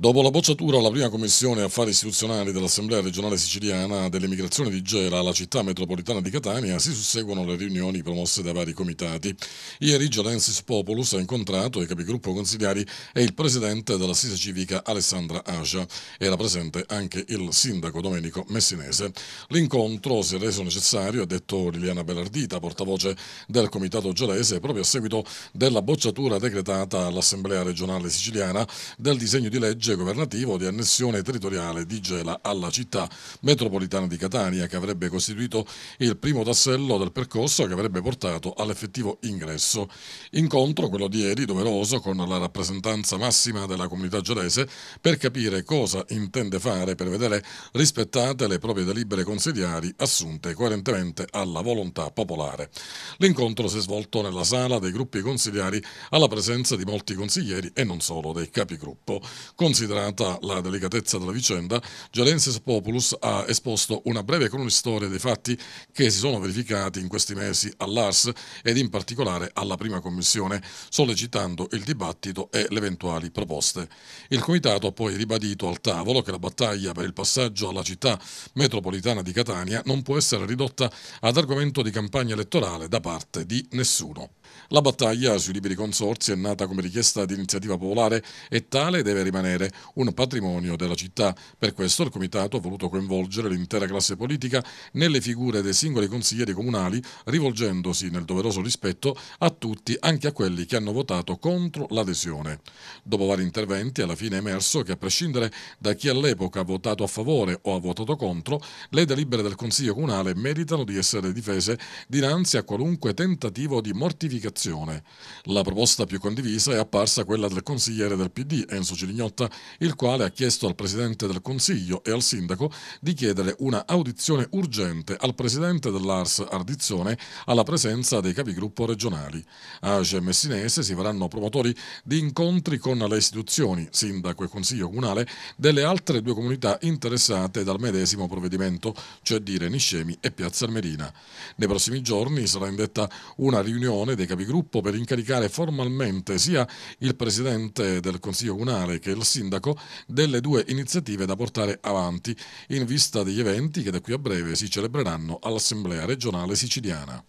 Dopo la bocciatura alla prima commissione affari istituzionali dell'Assemblea regionale siciliana dell'emigrazione di Gela alla città metropolitana di Catania si susseguono le riunioni promosse da vari comitati. Ieri Gelensis Populus ha incontrato i capigruppo consigliari e il presidente dell'assise civica Alessandra Asia. Era presente anche il sindaco Domenico Messinese. L'incontro si è reso necessario, ha detto Liliana Bellardita, portavoce del comitato gelese, proprio a seguito della bocciatura decretata all'Assemblea regionale siciliana del disegno di legge legge governativo di annessione territoriale di Gela alla città metropolitana di Catania, che avrebbe costituito il primo tassello del percorso che avrebbe portato all'effettivo ingresso. Incontro, quello di ieri, doveroso con la rappresentanza massima della comunità gelese per capire cosa intende fare per vedere rispettate le proprie delibere consigliari assunte coerentemente alla volontà popolare. L'incontro si è svolto nella sala dei gruppi consigliari alla presenza di molti consiglieri e non solo dei capigruppo. Consiglieri Considerata la delicatezza della vicenda, Gerensis Populus ha esposto una breve cronistoria dei fatti che si sono verificati in questi mesi all'ARS ed in particolare alla prima commissione, sollecitando il dibattito e le eventuali proposte. Il comitato ha poi ribadito al tavolo che la battaglia per il passaggio alla città metropolitana di Catania non può essere ridotta ad argomento di campagna elettorale da parte di nessuno. La battaglia sui liberi consorzi è nata come richiesta di iniziativa popolare e tale deve rimanere un patrimonio della città. Per questo il Comitato ha voluto coinvolgere l'intera classe politica nelle figure dei singoli consiglieri comunali, rivolgendosi nel doveroso rispetto a tutti, anche a quelli che hanno votato contro l'adesione. Dopo vari interventi, alla fine è emerso che a prescindere da chi all'epoca ha votato a favore o ha votato contro, le delibere del Consiglio comunale meritano di essere difese dinanzi a qualunque tentativo di mortificazione. La proposta più condivisa è apparsa quella del consigliere del PD Enzo Cilignotta, il quale ha chiesto al Presidente del Consiglio e al Sindaco di chiedere una audizione urgente al Presidente dell'Ars Ardizione alla presenza dei capigruppo regionali. A AGE Messinese si faranno promotori di incontri con le istituzioni, Sindaco e Consiglio Comunale, delle altre due comunità interessate dal medesimo provvedimento, cioè dire Niscemi e Piazza Almerina. Nei prossimi giorni sarà indetta una riunione dei capigruppo per incaricare formalmente sia il Presidente del Consiglio Comunale che il Sindaco sindaco delle due iniziative da portare avanti in vista degli eventi che da qui a breve si celebreranno all'Assemblea regionale siciliana.